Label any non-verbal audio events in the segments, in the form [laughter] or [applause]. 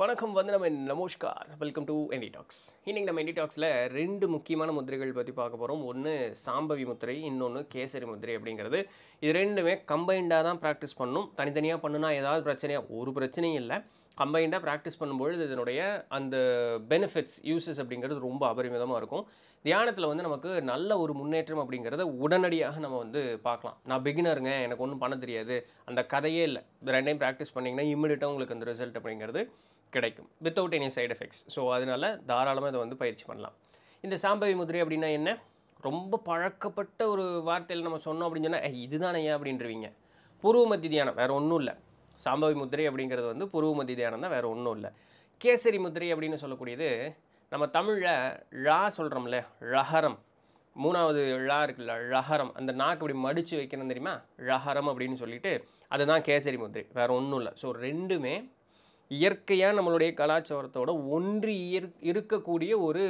வணக்கம் வந்து நம்ம நமோஷ்கார் வெல்கம் டு என்டி டாக்ஸ் இன்றைக்கி நம்ம என்டிடாக்ஸில் ரெண்டு முக்கியமான முதிரைகள் பற்றி பார்க்க போகிறோம் ஒன்று சாம்பவி முத்திரை இன்னொன்று கேசரி முத்திரை அப்படிங்கிறது இது ரெண்டுமே கம்பைண்டாக தான் ப்ராக்டிஸ் பண்ணணும் தனித்தனியாக பண்ணுனா ஏதாவது பிரச்சனையாக ஒரு பிரச்சனையும் இல்லை கம்பைண்டாக ப்ராக்டிஸ் பண்ணும்பொழுது இதனுடைய அந்த பெனிஃபிட்ஸ் யூசஸ் அப்படிங்கிறது ரொம்ப அபரிமிதமாக இருக்கும் தியானத்தில் வந்து நமக்கு நல்ல ஒரு முன்னேற்றம் அப்படிங்கிறத உடனடியாக நம்ம வந்து பார்க்கலாம் நான் பிகினருங்க எனக்கு ஒன்றும் பண்ண தெரியாது அந்த கதையே இல்லை ரெண்டையும் ப்ராக்டிஸ் பண்ணிங்கன்னா இம்மிடியட்டாக உங்களுக்கு அந்த ரிசல்ட் அப்படிங்கிறது கிடைக்கும் without any side effects so அதனால் தாராளமாக இதை வந்து பயிற்சி பண்ணலாம் இந்த சாம்பவி முதிரை அப்படின்னா என்ன ரொம்ப பழக்கப்பட்ட ஒரு வார்த்தையில் நம்ம சொன்னோம் அப்படின்னு சொன்னால் இதுதானே ஏன் அப்படின்றவீங்க பூர்வ மத்தி தியானம் வேறு ஒன்றும் இல்லை சாம்பவி முதிரை அப்படிங்கிறது வந்து பூர்வ மத்தி தியானம் தான் வேறு ஒன்றும் இல்லை கேசரி முதிரை அப்படின்னு சொல்லக்கூடியது நம்ம தமிழில் ழா சொல்கிறோம்ல ழஹரம் மூணாவது ழா இருக்குல்ல ழஹரம் அந்த நாக்கு இப்படி மடித்து வைக்கணும் தெரியுமா ழஹரம் அப்படின்னு சொல்லிட்டு அதுதான் கேசரி முதிரை வேறு ஒன்றும் இல்லை ஸோ ரெண்டுமே இயற்கையாக நம்மளுடைய கலாச்சாரத்தோட ஒன்று இயற் இருக்கக்கூடிய ஒரு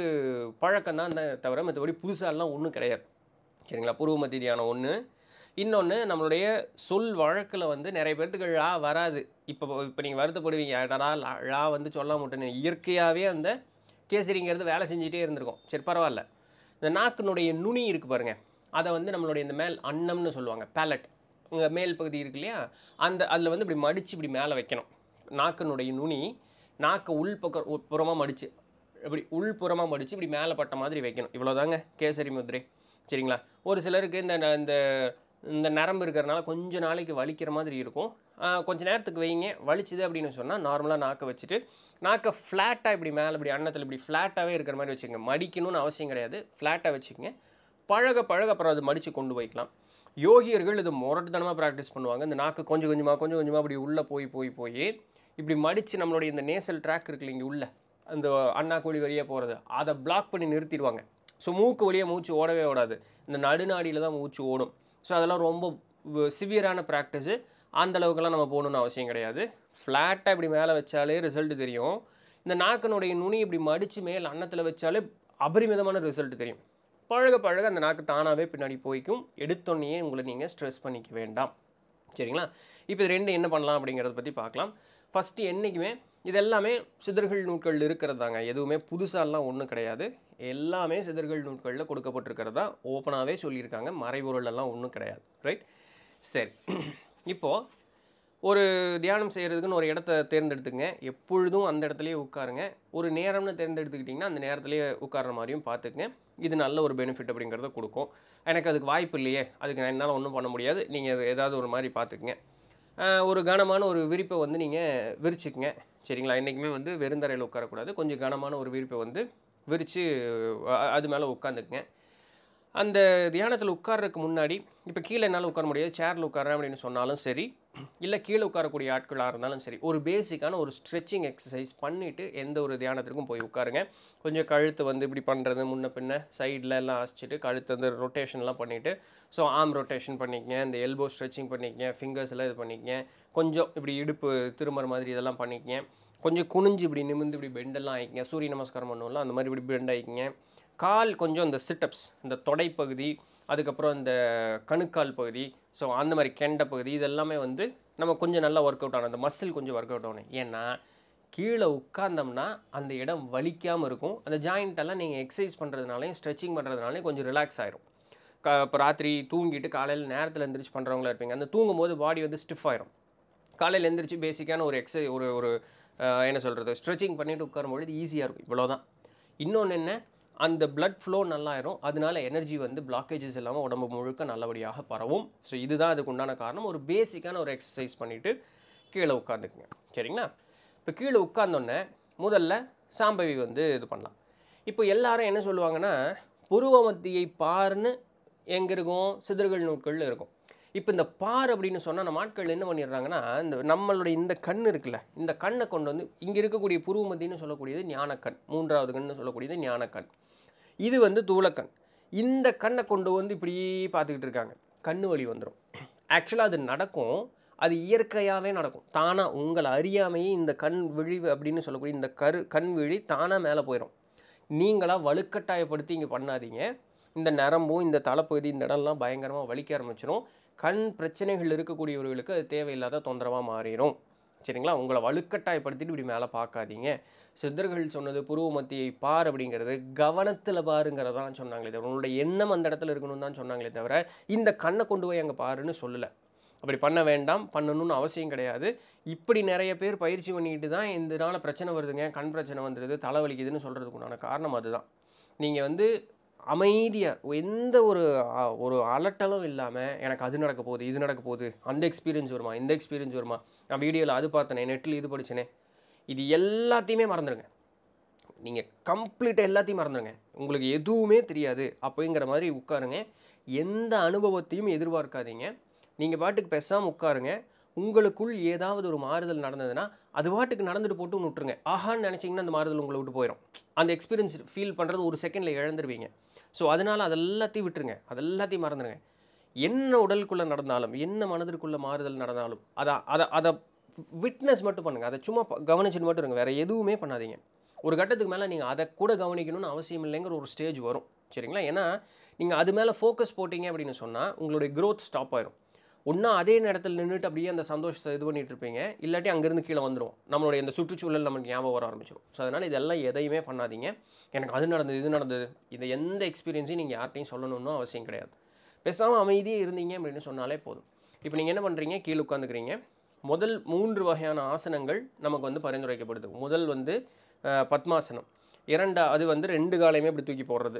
பழக்கம் தான் இந்த தவிர மற்றபடி புதுசாலாம் ஒன்றும் கிடையாது சரிங்களா பூர்வ மத்தியான ஒன்று இன்னொன்று நம்மளுடைய சொல் வழக்கில் வந்து நிறைய பேர்த்துக்கு ழா வராது இப்போ இப்போ நீங்கள் வருத்தப்படுவீங்க ஏடா ழா வந்து சொல்ல மாட்டேன் இயற்கையாகவே அந்த கேசரிங்கிறது வேலை செஞ்சுட்டே இருந்திருக்கும் சரி பரவாயில்ல இந்த நாக்கினுடைய நுனி இருக்குது பாருங்கள் அதை வந்து நம்மளுடைய இந்த மேல் அன்னம்னு சொல்லுவாங்க பேலட் மேல் பகுதி இருக்கு இல்லையா அந்த அதில் வந்து இப்படி மடித்து இப்படி மேலே வைக்கணும் நாக்கனுடைய நுனி நாக்கை உள் பக்கம் புறமாக மடித்து இப்படி உள்புறமாக மடித்து இப்படி மேலே பட்ட மாதிரி வைக்கணும் இவ்வளோதாங்க கேசரி முதிரை சரிங்களா ஒரு சிலருக்கு இந்த இந்த இந்த நரம்பு இருக்கிறனால கொஞ்சம் நாளைக்கு வலிக்கிற மாதிரி இருக்கும் கொஞ்சம் நேரத்துக்கு வைங்க வலிச்சுது அப்படின்னு சொன்னால் நார்மலாக நாக்கை வச்சுட்டு நாக்கை ஃப்ளாட்டாக இப்படி மேலே இப்படி அன்னத்தில் இப்படி ஃப்ளாட்டாகவே இருக்கிற மாதிரி வச்சுக்கோங்க மடிக்கணும்னு அவசியம் கிடையாது ஃப்ளாட்டாக வச்சுக்கோங்க பழக பழக அப்புறம் அது மடித்து கொண்டு போய்க்கலாம் யோகியர்கள் இது முரட்டுத்தனமாக ப்ராக்டிஸ் பண்ணுவாங்க இந்த நாக்கு கொஞ்சம் கொஞ்சமாக கொஞ்சம் கொஞ்சமாக அப்படி உள்ளே போய் போய் போய் இப்படி மடித்து நம்மளுடைய இந்த நேசல் ட்ராக் இருக்குது இங்கே உள்ள அந்த அண்ணா கோழி வழியாக போகிறது அதை பிளாக் பண்ணி நிறுத்திடுவாங்க ஸோ மூக்கு வழியாக மூச்சு ஓடவே ஓடாது இந்த நடுநாடியில் தான் மூச்சு ஓடும் ஸோ அதெல்லாம் ரொம்ப சிவியரான ப்ராக்டிஸு அந்த நம்ம போகணுன்னு அவசியம் கிடையாது ஃப்ளாட்டாக இப்படி மேலே வச்சாலே ரிசல்ட் தெரியும் இந்த நாக்கனுடைய நுனி இப்படி மடித்து மேல் அன்னத்தில் வச்சாலே அபரிமிதமான ரிசல்ட் தெரியும் பழக பழக அந்த நாக்கு தானாகவே பின்னாடி போய்க்கும் எடுத்தோன்னே உங்களை நீங்கள் ஸ்ட்ரெஸ் பண்ணிக்க வேண்டாம் சரிங்களா இப்போ ரெண்டு என்ன பண்ணலாம் அப்படிங்கிறத பற்றி பார்க்கலாம் ஃபஸ்ட்டு என்றைக்குமே இது எல்லாமே சிதர்கள் நூல்கள் இருக்கிறதாங்க எதுவுமே புதுசாலாம் ஒன்றும் கிடையாது எல்லாமே சிதர்கள் நூல்களில் கொடுக்கப்பட்டிருக்கிறதா ஓப்பனாகவே சொல்லியிருக்காங்க மறைபொருளெல்லாம் ஒன்றும் கிடையாது ரைட் சரி இப்போது ஒரு தியானம் செய்கிறதுக்குன்னு ஒரு இடத்த தேர்ந்தெடுத்துங்க எப்பொழுதும் அந்த இடத்துலையே உட்காருங்க ஒரு நேரம்னு தேர்ந்தெடுத்துக்கிட்டிங்கன்னா அந்த நேரத்துலேயே உட்கார்ற மாதிரியும் பார்த்துக்குங்க இது நல்ல ஒரு பெனிஃபிட் அப்படிங்கிறத கொடுக்கும் எனக்கு அதுக்கு வாய்ப்பு இல்லையே அதுக்கு என்னால் ஒன்றும் பண்ண முடியாது நீங்கள் ஏதாவது ஒரு மாதிரி பார்த்துக்குங்க ஒரு கனமான ஒரு விரிப்பை வந்து நீங்கள் விரிச்சுக்குங்க சரிங்களா என்றைக்குமே வந்து வெறுந்தரையில் உட்காரக்கூடாது கொஞ்சம் கனமான ஒரு விரிப்பை வந்து விரித்து அது மேலே உட்காந்துக்குங்க அந்த தியானத்தில் உட்கார்றதுக்கு முன்னாடி இப்போ கீழே என்னால் உட்கார முடியாது சேரில் உட்காரேன் அப்படின்னு சொன்னாலும் சரி இல்லை கீழே உட்காரக்கூடிய ஆட்களாக இருந்தாலும் சரி ஒரு பேசிக்கான ஒரு ஸ்ட்ரெச்சிங் எக்ஸசைஸ் பண்ணிவிட்டு எந்த ஒரு தியானத்திற்கும் போய் உட்காருங்க கொஞ்சம் கழுத்து வந்து இப்படி பண்ணுறது முன்ன பின்ன சைடில் எல்லாம் அசிச்சுட்டு கழுத்து வந்து ரொட்டேஷன்லாம் பண்ணிவிட்டு ஸோ ஆம் ரொட்டேஷன் பண்ணிக்கங்க இந்த எல்போ ஸ்ட்ரெச்சிங் பண்ணிக்கங்க ஃபிங்கர்ஸ் எல்லாம் இது பண்ணிக்கங்க கொஞ்சம் இப்படி இடுப்பு திரும்புற மாதிரி இதெல்லாம் பண்ணிக்கங்க கொஞ்சம் குனிஞ்சு இப்படி நிமிந்து இப்படி பெண்டெல்லாம் ஆகிக்கங்க சூரிய நமஸ்காரம் பண்ணுவோம்ல அந்த மாதிரி இப்படி பெண்ட் ஆகிக்கங்க கால் கொஞ்சம் இந்த சிட்டப்ஸ் இந்த தொடைப்பகுதி அதுக்கப்புறம் இந்த கணுக்கால் பகுதி ஸோ அந்த மாதிரி கெண்ட பகுதி இதெல்லாமே வந்து நம்ம கொஞ்சம் நல்லா ஒர்க் அவுட் ஆகணும் அந்த மசில் கொஞ்சம் ஒர்க் அவுட் ஆகணும் ஏன்னா கீழே உட்காந்தோம்னா அந்த இடம் வலிக்காமல் இருக்கும் அந்த ஜாயிண்ட்டெல்லாம் நீங்கள் எக்ஸசைஸ் பண்ணுறதுனாலையும் ஸ்ட்ரெச்சிங் பண்ணுறதுனாலையும் கொஞ்சம் ரிலாக்ஸ் ஆயிரும் க இப்போ ராத்திரி தூங்கிட்டு காலையில் நேரத்தில் எந்திரிச்சு பண்ணுறவங்களா இருப்பீங்க அந்த தூங்கும் போது பாடி வந்து ஸ்டிஃப் ஆயிரும் காலையில் எந்திரிச்சு பேசிக்கான ஒரு எக்ஸசை ஒரு ஒரு என்ன சொல்கிறது ஸ்ட்ரெச்சிங் பண்ணிட்டு உட்காரும்பொழுது ஈஸியாக இருக்கும் இவ்வளோ தான் இன்னொன்று என்ன அந்த பிளட் ஃப்ளோ நல்லாயிரும் அதனால எனர்ஜி வந்து பிளாக்கேஜஸ் இல்லாமல் உடம்பு முழுக்க நல்லபடியாக பரவும் ஸோ இதுதான் அதுக்கு உண்டான காரணம் ஒரு பேசிக்கான ஒரு எக்ஸசைஸ் பண்ணிவிட்டு கீழே உட்காந்துக்குங்க சரிங்களா இப்போ கீழே உட்காந்தோடனே முதல்ல சாம்பவி வந்து இது பண்ணலாம் இப்போ எல்லாரும் என்ன சொல்லுவாங்கன்னா புருவ மத்தியை பார்னு எங்கே இருக்கும் சிதறுகள் நூட்கள் இருக்கும் இப்போ இந்த பார் அப்படின்னு சொன்னால் நம்ம ஆட்கள் என்ன பண்ணிடுறாங்கன்னா இந்த நம்மளுடைய இந்த கண் இருக்குல்ல இந்த கண்ணை கொண்டு வந்து இங்கே இருக்கக்கூடிய புருவமதின்னு சொல்லக்கூடியது ஞானக்கண் மூன்றாவது கண்ணு சொல்லக்கூடியது ஞானக்கண் இது வந்து தூளக்கண் இந்த கண்ணை கொண்டு வந்து இப்படியே பார்த்துக்கிட்டு இருக்காங்க கண்ணு வலி வந்துடும் ஆக்சுவலாக அது நடக்கும் அது இயற்கையாகவே நடக்கும் தானாக உங்களை அறியாமையே இந்த கண் விழிவு அப்படின்னு சொல்லக்கூடிய இந்த கரு கண் விழி தானாக மேலே போயிடும் நீங்களாக வலுக்கட்டாயப்படுத்தி இங்கே பண்ணாதீங்க இந்த நரம்பும் இந்த தலைப்பகுதி இந்த இடம்லாம் பயங்கரமாக வலிக்க ஆரம்பிச்சிடும் கண் பிரச்சனைகள் இருக்கக்கூடியவர்களுக்கு அது தேவையில்லாத தொந்தரவாக மாறிடும் சரிங்களா உங்களை வலுக்கட்டாயப்படுத்திட்டு இப்படி மேலே பார்க்காதீங்க சித்தர்கள் சொன்னது புருவ மத்தியை பார் அப்படிங்கிறது கவனத்தில் பாருங்கிறதான் சொன்னாங்களே தவிர உங்களோட எண்ணம் அந்த இடத்துல இருக்கணும்னு தான் சொன்னாங்களே தவிர இந்த கண்ணை கொண்டு போய் அங்கே பாருன்னு சொல்லலை அப்படி பண்ண வேண்டாம் பண்ணணும்னு அவசியம் கிடையாது இப்படி நிறைய பேர் பயிற்சி பண்ணிக்கிட்டு தான் இதனால் பிரச்சனை வருதுங்க கண் பிரச்சனை வந்துடுது தலைவலிக்குதுன்னு சொல்கிறதுக்கு உண்டான காரணம் அதுதான் நீங்கள் வந்து அமைதியாக எந்த ஒரு ஒரு அலட்டலும் இல்லாமல் எனக்கு அது நடக்க போகுது இது நடக்க போகுது அந்த எக்ஸ்பீரியன்ஸ் வருமா இந்த எக்ஸ்பீரியன்ஸ் வருமா நான் வீடியோவில் அது பார்த்தேனே நெட்டில் இது படித்தேனே இது எல்லாத்தையுமே மறந்துடுங்க நீங்கள் கம்ப்ளீட்டாக எல்லாத்தையும் மறந்துடுங்க உங்களுக்கு எதுவுமே தெரியாது அப்படிங்கிற மாதிரி உட்காருங்க எந்த அனுபவத்தையும் எதிர்பார்க்காதீங்க நீங்கள் பாட்டுக்கு பேசாமல் உட்காருங்க உங்களுக்குள் ஏதாவது ஒரு மாறுதல் நடந்ததுன்னா அது வாட்டுக்கு நடந்துட்டு போட்டு விட்டுருங்க ஆஹான்னு நினச்சிங்கன்னா அந்த மாறுதல் உங்களை விட்டு போயிடும் அந்த எக்ஸ்பீரியன்ஸ் ஃபீல் பண்ணுறது ஒரு செகண்டில் இழந்துருவீங்க ஸோ அதனால் அதெல்லாத்தையும் விட்டுருங்க அதெல்லாத்தையும் மறந்துடுங்க என்ன உடலுக்குள்ளே நடந்தாலும் என்ன மனதிற்குள்ளே மாறுதல் நடந்தாலும் அதை அதை அதை விட்னஸ் மட்டும் பண்ணுங்கள் அதை சும்மா கவனிச்சுட்டு மட்டும் இருங்க வேறு எதுவுமே பண்ணாதீங்க ஒரு கட்டத்துக்கு மேலே நீங்கள் அதை கூட கவனிக்கணும்னு அவசியம் இல்லைங்கிற ஒரு ஸ்டேஜ் வரும் சரிங்களா ஏன்னா நீங்கள் அது மேலே ஃபோக்கஸ் போட்டிங்க அப்படின்னு சொன்னால் உங்களுடைய க்ரோத் ஸ்டாப் ஆயிடும் ஒன்றா அதே நேரத்தில் நின்றுட்டு அப்படியே அந்த சந்தோஷத்தை இது பண்ணிகிட்டு இருப்பீங்க இல்லாட்டி அங்கேருந்து கீழே வந்துடும் நம்மளுடைய இந்த சுற்றுச்சூழல் நமக்கு ஞாபகம் வர ஆரம்பிச்சிடும் ஸோ அதனால் இதெல்லாம் எதையுமே பண்ணாதீங்க எனக்கு அது நடந்தது இது நடந்தது இந்த எந்த எக்ஸ்பீரியன்ஸையும் நீங்கள் யார்ட்டையும் சொல்லணும்னு அவசியம் கிடையாது பேசாமல் அமைதியாக இருந்தீங்க அப்படின்னு சொன்னாலே போதும் இப்போ நீங்கள் என்ன பண்ணுறீங்க கீழே உட்காந்துக்கிறீங்க முதல் மூன்று வகையான ஆசனங்கள் நமக்கு வந்து பரிந்துரைக்கப்படுது முதல் வந்து பத்மாசனம் இரண்டா அது வந்து ரெண்டு காலையுமே இப்படி தூக்கி போடுறது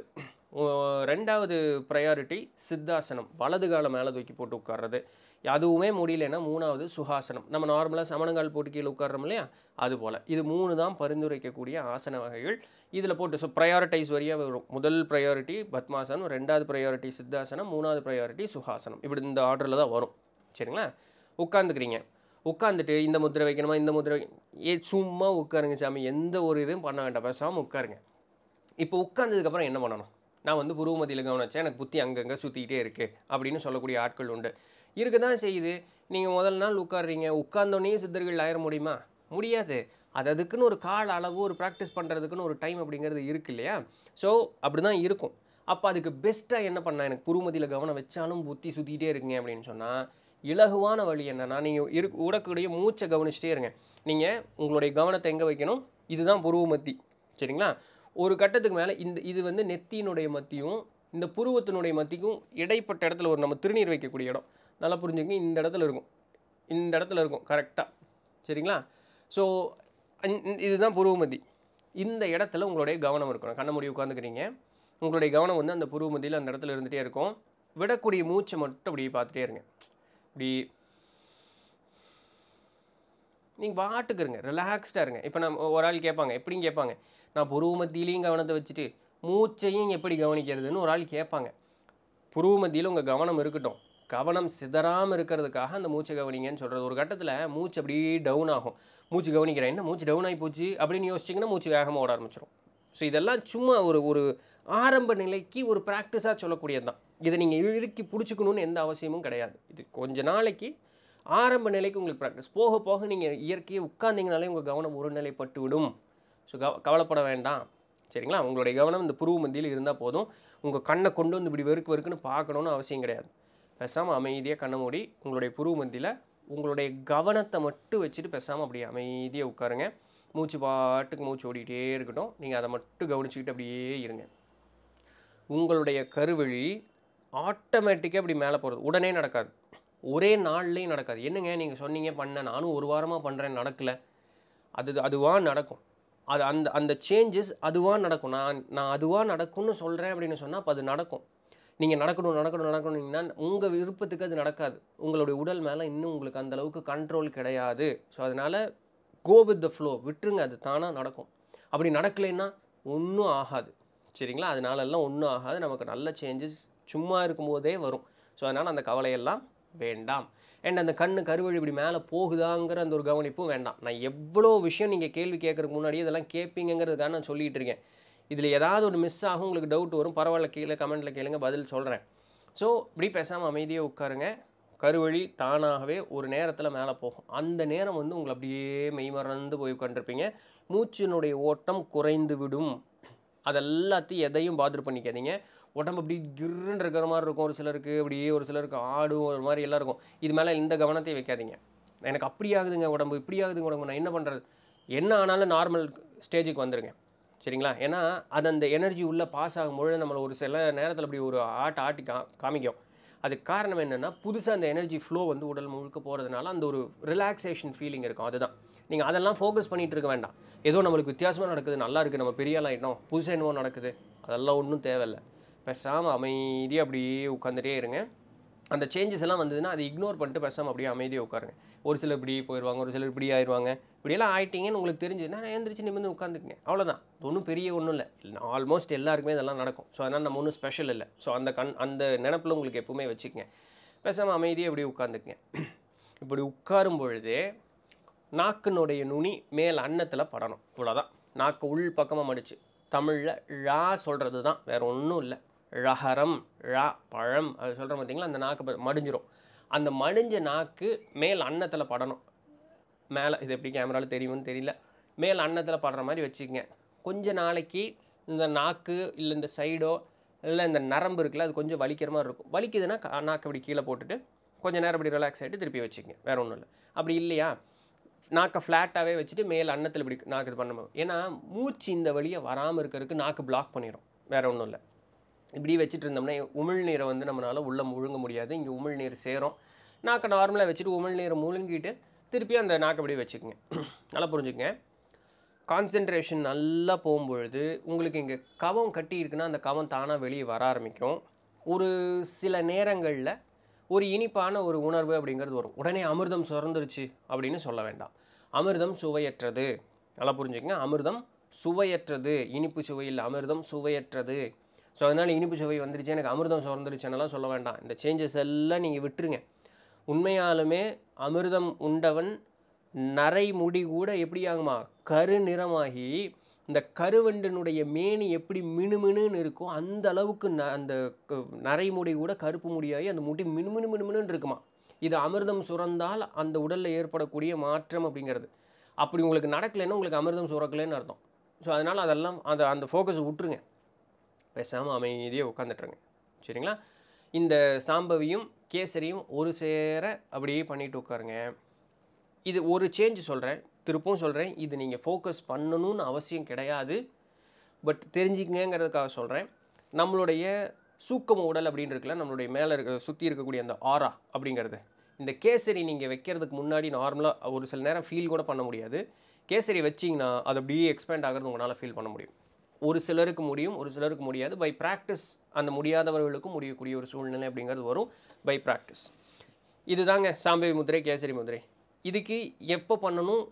ரெண்டாவது ப்ரையாரிட்டி சித்தாசனம் வலது கால மேலே தூக்கி போட்டு உட்கார்றது அதுவுமே முடியலன்னா மூணாவது சுகாசனம் நம்ம நார்மலாக சமணங்கால் போட்டு கீழே உட்கார்றோம் இல்லையா அது போல் இது மூணு தான் பரிந்துரைக்கக்கூடிய ஆசன வகைகள் இதில் போட்டு ஸோ ப்ரையாரிட்டைஸ் வரியாக வரும் முதல் ப்ரையாரிட்டி பத்மாசனம் ரெண்டாவது ப்ரையாரிட்டி சித்தாசனம் மூணாவது ப்ரையாரிட்டி சுகாசனம் இப்படி இந்த ஆர்டரில் தான் வரும் சரிங்களா உட்காந்துக்கிறீங்க உட்காந்துட்டு இந்த முத்திரை வைக்கணுமா இந்த முத்திரை ஏ சும்மா உட்காருங்க சாமி எந்த ஒரு இதுவும் பண்ண வேண்டாம் பேசாமல் உட்காருங்க இப்போ உட்காந்ததுக்கப்புறம் என்ன பண்ணணும் நான் வந்து புருவமதியில் கவனித்தேன் எனக்கு புத்தி அங்கங்கே சுற்றிக்கிட்டே இருக்குது அப்படின்னு சொல்லக்கூடிய ஆட்கள் உண்டு இருக்க தான் செய்யுது நீங்கள் முதல் நாள் உட்காடுறீங்க உட்கார்ந்தோடனே சித்தர்கள் ஆயிட முடியுமா முடியாது அது அதுக்குன்னு ஒரு கால அளவு ஒரு ப்ராக்டிஸ் பண்ணுறதுக்குன்னு ஒரு டைம் அப்படிங்கிறது இருக்கு இல்லையா ஸோ அப்படி தான் இருக்கும் அப்போ அதுக்கு பெஸ்ட்டாக என்ன பண்ணால் எனக்கு புருமதியில் கவனம் வச்சாலும் புத்தி சுற்றிக்கிட்டே இருக்குங்க அப்படின்னு சொன்னால் இலகுவான வழி என்னென்னா நீங்கள் இரு உடக்கூடிய மூச்சை கவனிச்சிட்டே இருங்க நீங்கள் உங்களுடைய கவனத்தை எங்கே வைக்கணும் இதுதான் புருவமத்தி சரிங்களா ஒரு கட்டத்துக்கு மேலே இந்த இது வந்து நெத்தியினுடைய மத்தியும் இந்த புருவத்தினுடைய மத்திக்கும் இடைப்பட்ட இடத்துல ஒரு நம்ம திருநீர் வைக்கக்கூடிய இடம் நல்லா புரிஞ்சுக்கங்க இந்த இடத்துல இருக்கும் இந்த இடத்துல இருக்கும் கரெக்டாக சரிங்களா ஸோ இதுதான் புருவமதி இந்த இடத்துல உங்களுடைய கவனம் இருக்கணும் கண்ண முடிவு உட்காந்துக்கிறீங்க உங்களுடைய கவனம் வந்து அந்த புருவமதியில் அந்த இடத்துல இருந்துகிட்டே இருக்கும் விடக்கூடிய மூச்சை மட்டும் அப்படி பார்த்துட்டே இருங்க இப்படி நீங்கள் பாட்டுக்கு இருங்க ரிலாக்ஸ்டாக இருங்க இப்போ நம்ம ஒரு ஆள் கேட்பாங்க எப்படின்னு கேட்பாங்க நான் புருவ மத்தியிலையும் கவனத்தை வச்சுட்டு மூச்சையும் எப்படி கவனிக்கிறதுன்னு ஒரு ஆள் கேட்பாங்க புருவ மத்தியில் உங்கள் கவனம் இருக்கட்டும் கவனம் சிதறாமல் இருக்கிறதுக்காக அந்த மூச்சை கவனிங்கன்னு சொல்கிறது ஒரு கட்டத்தில் மூச்சு அப்படியே டவுன் ஆகும் மூச்சு கவனிக்கிறேன் என்ன மூச்சு டவுன் ஆகி போச்சு அப்படின்னு யோசிச்சிங்கன்னா மூச்சு வேகமாக ஓட ஆரம்பிச்சிடும் ஸோ இதெல்லாம் சும்மா ஒரு ஒரு ஆரம்ப நிலைக்கு ஒரு ப்ராக்டிஸாக சொல்லக்கூடியது தான் இதை நீங்கள் இழுக்கி பிடிச்சிக்கணும்னு எந்த அவசியமும் கிடையாது இது கொஞ்ச நாளைக்கு ஆரம்ப நிலைக்கு உங்களுக்கு ப்ராக்டிஸ் போக போக நீங்கள் இயற்கையை உட்காந்திங்கனாலே உங்கள் கவனம் ஒரு நிலைப்பட்டு விடும் ஸோ கவ கவலைப்பட வேண்டாம் சரிங்களா உங்களுடைய கவனம் இந்த புருவ மந்தியில் இருந்தால் போதும் உங்கள் கண்ணை கொண்டு வந்து இப்படி வெறுக்கு வெறுக்குன்னு பார்க்கணுன்னு அவசியம் கிடையாது பேசாமல் அமைதியாக கண்ணை மூடி உங்களுடைய புருவ மந்தியில் உங்களுடைய கவனத்தை மட்டும் வச்சுட்டு பேசாமல் அப்படியே அமைதியாக உட்காருங்க மூச்சு பாட்டுக்கு மூச்சு ஓடிக்கிட்டே இருக்கட்டும் நீங்கள் அதை மட்டும் கவனிச்சுக்கிட்டு அப்படியே இருங்க உங்களுடைய கருவழி ஆட்டோமேட்டிக்காக அப்படி மேலே போகிறது உடனே நடக்காது ஒரே நாள்லேயும் நடக்காது என்னங்க நீங்கள் சொன்னீங்க பண்ண நானும் ஒரு வாரமாக பண்ணுறேன் நடக்கலை அது அதுவாக நடக்கும் அது அந்த அந்த சேஞ்சஸ் அதுவாக நடக்கும் நான் நான் அதுவாக நடக்கும்னு சொல்கிறேன் அப்படின்னு சொன்னால் அப்போ அது நடக்கும் நீங்கள் நடக்கணும் நடக்கணும் நடக்கணும்னா உங்கள் விருப்பத்துக்கு அது நடக்காது உங்களுடைய உடல் மேலே இன்னும் உங்களுக்கு அந்தளவுக்கு கண்ட்ரோல் கிடையாது ஸோ அதனால் கோ வித் த ஃப்ளோ விட்டுருங்க அது தானாக நடக்கும் அப்படி நடக்கலைன்னா ஒன்றும் ஆகாது சரிங்களா அதனாலெல்லாம் ஒன்றும் ஆகாது நமக்கு நல்ல சேஞ்சஸ் சும்மா இருக்கும்போதே வரும் ஸோ அதனால் அந்த கவலையெல்லாம் வேண்டாம் அண்ட் அந்த கண்ணு கருவழி இப்படி மேலே போகுதாங்கிற அந்த ஒரு கவனிப்பும் வேண்டாம் நான் எவ்வளோ விஷயம் நீங்கள் கேள்வி கேட்குறதுக்கு முன்னாடி இதெல்லாம் கேட்பீங்கிறதுக்காக நான் சொல்லிகிட்டு இருக்கேன் இதில் ஏதாவது ஒரு மிஸ் ஆகும் உங்களுக்கு டவுட் வரும் பரவாயில்ல கீழே கமெண்ட்டில் கேளுங்க பதில் சொல்கிறேன் ஸோ இப்படி பேசாமல் அமைதியாக உட்காருங்க கருவழி தானாகவே ஒரு நேரத்தில் மேலே போகும் அந்த நேரம் வந்து உங்களை அப்படியே மெய்மறந்து போய் உட்காந்துருப்பீங்க மூச்சினுடைய ஓட்டம் குறைந்து விடும் அதெல்லாத்தையும் எதையும் பாதிர் பண்ணிக்காதீங்க உடம்பு அப்படி கிருன்னு இருக்கிற மாதிரி இருக்கும் ஒரு சிலருக்கு அப்படியே ஒரு சிலருக்கு ஆடும் ஒரு மாதிரி எல்லாம் இருக்கும் இது மேலே இந்த கவனத்தையும் வைக்காதீங்க எனக்கு அப்படி ஆகுதுங்க உடம்பு இப்படி ஆகுதுங்க உடம்பு நான் என்ன பண்ணுறது என்ன ஆனாலும் நார்மல் ஸ்டேஜுக்கு வந்துடுங்க சரிங்களா ஏன்னா அது அந்த எனர்ஜி உள்ளே பாஸ் ஆகும்பொழுது நம்மளை ஒரு சில நேரத்தில் அப்படி ஒரு ஆட்ட ஆட்டி கா காமிக்கும் அதுக்கு காரணம் என்னென்னா புதுசாக அந்த எனர்ஜி ஃப்ளோ வந்து உடல் முழுக்க போகிறதுனால அந்த ஒரு ரிலாக்ஸேஷன் ஃபீலிங் இருக்கும் அதுதான் நீங்கள் அதெல்லாம் ஃபோக்கஸ் பண்ணிகிட்டு இருக்க வேண்டாம் ஏதோ நம்மளுக்கு வித்தியாசமாக நடக்குது நல்லா இருக்குது நம்ம பெரிய ஆகிட்டோம் புதுசாக என்னவோ நடக்குது அதெல்லாம் ஒன்றும் தேவையில்லை பேசாமல் அமைதியாக அப்படியே உட்காந்துட்டே இருங்க அந்த சேஞ்சஸ் எல்லாம் வந்ததுன்னா அதை இக்னோர் பண்ணிட்டு பேசாமல் அப்படியே அமைதியாக உட்காருங்க ஒரு சிலர் இப்படி போயிடுவாங்க ஒரு சிலர் இப்படி ஆயிடுவாங்க இப்படியெல்லாம் ஆயிட்டீங்கன்னு உங்களுக்கு தெரிஞ்சதுன்னா எழுந்திரிச்சு நிமிந்து உட்காந்துக்குங்க அவ்வளோதான் ஒன்றும் பெரிய ஒன்றும் இல்லை ஆல்மோஸ்ட் எல்லாருக்குமே இதெல்லாம் நடக்கும் ஸோ அதனால் நம்ம ஒன்றும் ஸ்பெஷல் இல்லை ஸோ அந்த கண் அந்த நினப்பில் உங்களுக்கு எப்பவுமே வச்சுக்கங்க பேசாமல் அமைதியாக இப்படி உட்காந்துக்குங்க இப்படி உட்காரும் பொழுது நாக்கினுடைய நுனி மேல் அன்னத்தில் படணும் இவ்வளோதான் நாக்கு உள் பக்கமாக மடிச்சு தமிழில் ழா சொல்கிறது தான் வேறு ஒன்றும் இல்லை ழஹரம் ழ பழம் அது சொல்கிறோம் பார்த்தீங்களா அந்த நாக்கு மடிஞ்சிரும் அந்த மடிஞ்ச நாக்கு மேல் அன்னத்தில் படணும் மேலே இது எப்படி கேமராவில் தெரியும்னு தெரியல மேல் அன்னத்தில் படுற மாதிரி வச்சுக்கோங்க கொஞ்ச நாளைக்கு இந்த நாக்கு இல்லை இந்த சைடோ இல்லை இந்த நரம்பு இருக்குல்ல அது கொஞ்சம் வலிக்கிற மாதிரி இருக்கும் வலிக்குதுன்னா நாக்கு அப்படி கீழே போட்டுட்டு கொஞ்சம் நேரம் அப்படி ரிலாக்ஸ் ஆகிட்டு திருப்பி வச்சுக்கங்க வேறு ஒன்றும் இல்லை அப்படி இல்லையா நாக்கை ஃப்ளாட்டாகவே வச்சுட்டு மேல் அன்னத்தில் இப்படி நாக்கு இது பண்ணும்போது ஏன்னா மூச்சு இந்த வழியை வராமல் இருக்கிறதுக்கு நாக்கு பிளாக் பண்ணிடும் வேறு ஒன்றும் இல்லை இப்படி வச்சுட்டு இருந்தோம்னா உமிழ்நீரை வந்து நம்மளால் உள்ளே முழுங்க முடியாது இங்கே உமிழ்நீர் சேரும் நாக்கை நார்மலாக வச்சுட்டு உமிழ்நீரை முழுங்கிட்டு திருப்பி அந்த நாக்கை அப்படியே வச்சுக்கோங்க [clears throat] நல்லா புரிஞ்சுக்கங்க கான்சென்ட்ரேஷன் நல்லா போகும்பொழுது உங்களுக்கு இங்கே கவம் கட்டி இருக்குன்னா அந்த கவம் தானாக வெளியே வர ஆரம்பிக்கும் ஒரு சில நேரங்களில் ஒரு இனிப்பான ஒரு உணர்வு அப்படிங்கிறது வரும் உடனே அமிர்தம் சுரந்துருச்சு அப்படின்னு சொல்ல வேண்டாம் அமிர்தம் சுவையற்றது நல்லா புரிஞ்சுக்கங்க அமிர்தம் சுவையற்றது இனிப்பு சுவையில் அமிர்தம் சுவையற்றது ஸோ அதனால் இனிப்பு சுவை வந்துருச்சு எனக்கு அமிர்தம் சுரந்துருச்சுன்னெல்லாம் சொல்ல வேண்டாம் இந்த சேஞ்சஸ் எல்லாம் நீங்கள் விட்டுருங்க உண்மையாலுமே அமிர்தம் உண்டவன் நரை முடி கூட எப்படி ஆகுமா கரு நிறமாகி இந்த கருவண்டனுடைய மேனி எப்படி மினுமினுன்னு இருக்கோ அந்த அளவுக்கு ந அந்த நரை முடி கூட கருப்பு முடியாகி அந்த முடி மினுமினு மினுன்னு இருக்குமா இது அமிர்தம் சுரந்தால் அந்த உடலில் ஏற்படக்கூடிய மாற்றம் அப்படிங்கிறது அப்படி உங்களுக்கு நடக்கலைன்னா உங்களுக்கு அமிர்தம் சுரக்கலைன்னு அர்த்தம் ஸோ அதனால் அதெல்லாம் அந்த அந்த ஃபோக்கஸை விட்டுருங்க பேசாமல் அமைதியாக உட்காந்துட்ருங்க சரிங்களா இந்த சாம்பவியும் கேசரியும் ஒரு சேர அப்படியே பண்ணிட்டு உட்காருங்க இது ஒரு சேஞ்ச் சொல்கிறேன் திருப்பும் சொல்கிறேன் இது நீங்கள் ஃபோக்கஸ் பண்ணணும்னு அவசியம் கிடையாது பட் தெரிஞ்சுக்கங்கிறதுக்காக சொல்கிறேன் நம்மளுடைய சூக்கம் உடல் அப்படின்னு இருக்குல்ல நம்மளுடைய மேலே இருக்க சுற்றி இருக்கக்கூடிய அந்த ஆரா அப்படிங்கிறது இந்த கேசரி நீங்கள் வைக்கிறதுக்கு முன்னாடி நார்மலாக ஒரு சில நேரம் ஃபீல் கூட பண்ண முடியாது கேசரி வச்சிங்கன்னா அது அப்படியே எக்ஸ்பேண்ட் ஆகிறது உங்களால் ஃபீல் பண்ண முடியும் ஒரு சிலருக்கு முடியும் ஒரு சிலருக்கு முடியாது பை ப்ராக்டிஸ் அந்த முடியாதவர்களுக்கும் முடியக்கூடிய ஒரு சூழ்நிலை அப்படிங்கிறது வரும் பை ப்ராக்டிஸ் இதுதாங்க சாம்பவி முதிரை கேசரி முதிரை இதுக்கு எப்போ பண்ணணும்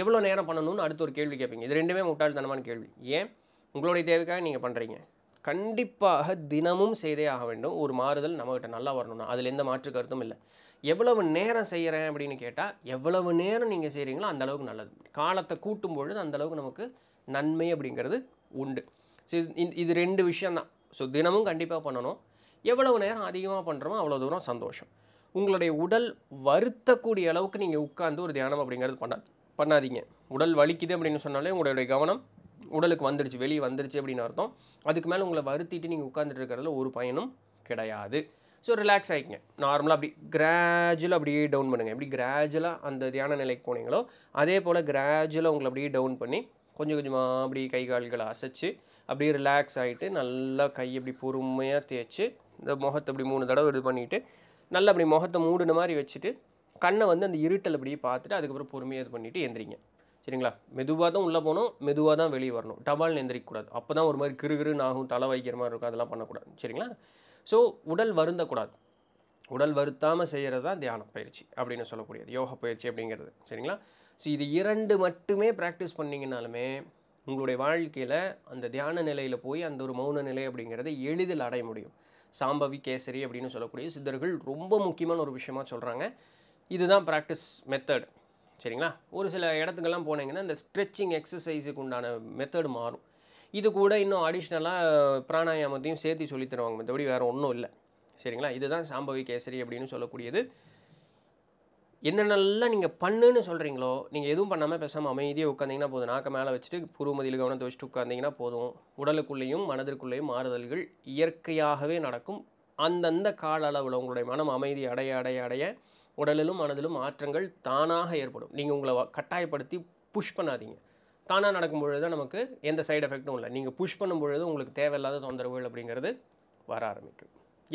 எவ்வளோ நேரம் பண்ணணும்னு அடுத்து ஒரு கேள்வி கேட்பீங்க இது ரெண்டுமே முட்டாள்தனமான கேள்வி ஏன் உங்களுடைய தேவைக்காக நீங்கள் பண்ணுறீங்க கண்டிப்பாக தினமும் செய்தே ஆக வேண்டும் ஒரு மாறுதல் நம்மக்கிட்ட நல்லா வரணும்னா அதில் எந்த மாற்று கருத்தும் இல்லை எவ்வளவு நேரம் செய்கிறேன் அப்படின்னு கேட்டால் எவ்வளவு நேரம் நீங்கள் செய்கிறீங்களோ அந்தளவுக்கு நல்லது காலத்தை கூட்டும் பொழுது அந்தளவுக்கு நமக்கு நன்மை அப்படிங்கிறது உண்டு ஸோ இது ரெண்டு விஷயந்தான் ஸோ தினமும் கண்டிப்பாக பண்ணணும் எவ்வளவு நேரம் அதிகமாக பண்ணுறோமோ அவ்வளோ தூரம் சந்தோஷம் உங்களுடைய உடல் வருத்தக்கூடிய அளவுக்கு நீங்கள் உட்காந்து ஒரு தியானம் அப்படிங்கிறது பண்ணா பண்ணாதீங்க உடல் வலிக்குது அப்படின்னு சொன்னாலே உங்களுடைய கவனம் உடலுக்கு வந்துடுச்சு வெளியே வந்துடுச்சு அப்படின்னு அர்த்தம் அதுக்கு மேலே உங்களை வருத்திட்டு நீங்கள் உட்காந்துட்டு இருக்கிறதுல ஒரு பயனும் கிடையாது ஸோ ரிலாக்ஸ் ஆகிக்கங்க நார்மலாக அப்படி கிராஜுவலாக அப்படியே டவுன் பண்ணுங்கள் எப்படி கிராஜுவலாக அந்த தியான நிலைக்கு போனீங்களோ அதே போல் கிராஜுவலாக உங்களை அப்படியே டவுன் பண்ணி கொஞ்சம் கொஞ்சமாக அப்படி கை கால்களை அசைச்சு அப்படியே ரிலாக்ஸ் ஆகிட்டு நல்லா கை அப்படி பொறுமையாக தேய்ச்சி இந்த முகத்தை அப்படி மூணு தடவை இது பண்ணிவிட்டு நல்லா அப்படி முகத்தை மூடின மாதிரி வச்சுட்டு கண்ணை வந்து அந்த இருட்டல் அப்படியே பார்த்துட்டு அதுக்கப்புறம் பொறுமையாக இது பண்ணிவிட்டு எந்திரிங்க சரிங்களா மெதுவாக தான் உள்ளே போகணும் மெதுவாக தான் வெளியே வரணும் டபால் எந்திரிக்கக்கூடாது அப்போ தான் ஒரு மாதிரி கிருகிருன்னு ஆகும் தலை வைக்கிற மாதிரி இருக்கும் அதெல்லாம் பண்ணக்கூடாது சரிங்களா ஸோ உடல் வருந்தக்கூடாது உடல் வருத்தாமல் செய்கிறது தான் தியான பயிற்சி அப்படின்னு சொல்லக்கூடியது யோக பயிற்சி அப்படிங்கிறது சரிங்களா ஸோ இது இரண்டு மட்டுமே ப்ராக்டிஸ் பண்ணிங்கனாலுமே உங்களுடைய வாழ்க்கையில் அந்த தியான நிலையில் போய் அந்த ஒரு மௌன நிலை அப்படிங்கிறத எளிதில் அடைய முடியும் சாம்பவி கேசரி அப்படின்னு சொல்லக்கூடிய சித்தர்கள் ரொம்ப முக்கியமான ஒரு விஷயமா சொல்கிறாங்க இதுதான் ப்ராக்டிஸ் மெத்தட் சரிங்களா ஒரு சில இடத்துக்கெல்லாம் போனீங்கன்னா இந்த ஸ்ட்ரெச்சிங் எக்ஸசைஸுக்கு உண்டான மெத்தடு மாறும் இது கூட இன்னும் அடிஷ்னலாக பிராணாயாமத்தையும் சேர்த்து சொல்லித்தருவாங்க மற்றபடி வேறு ஒன்றும் இல்லை சரிங்களா இதுதான் சாம்பவி கேசரி அப்படின்னு சொல்லக்கூடியது என்னென்னலாம் நீங்கள் பண்ணுன்னு சொல்கிறீங்களோ நீங்கள் எதுவும் பண்ணாமல் பேசாமல் அமைதியாக உட்காந்திங்கன்னா போதும் நாக்க மேலே வச்சுட்டு பூர்வமதியில் கவனத்தை வச்சுட்டு உட்காந்திங்கன்னா போதும் உடலுக்குள்ளேயும் மனதிற்குள்ளேயும் மாறுதல்கள் இயற்கையாகவே நடக்கும் அந்தந்த கால அளவில் உங்களுடைய மனம் அமைதி அடைய அடைய அடைய உடலிலும் மனதிலும் மாற்றங்கள் தானாக ஏற்படும் நீங்கள் உங்களை கட்டாயப்படுத்தி புஷ் பண்ணாதீங்க தானாக நடக்கும் பொழுது தான் நமக்கு எந்த சைடு எஃபெக்டும் இல்லை நீங்கள் புஷ் பண்ணும் பொழுது உங்களுக்கு தேவையில்லாத தொந்தரவுகள் அப்படிங்கிறது வர ஆரம்பிக்கும்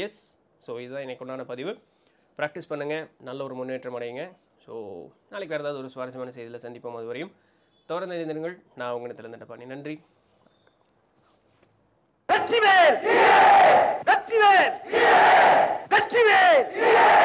எஸ் ஸோ இதுதான் எனக்கு உண்டான பதிவு ப்ராக்டிஸ் பண்ணுங்கள் நல்ல ஒரு முன்னேற்றம் அடையுங்க ஸோ நாளைக்கு வேறு ஏதாவது ஒரு சுவாரஸ்யமான செய்தியில் சந்திப்போம் அது வரையும் தொடர்ந்து இருந்திருங்கள் நான் உங்களிடத்திலிருந்து பண்ணி நன்றி வெற்றிவேல் வெற்றிவேல் வெற்றிவேல்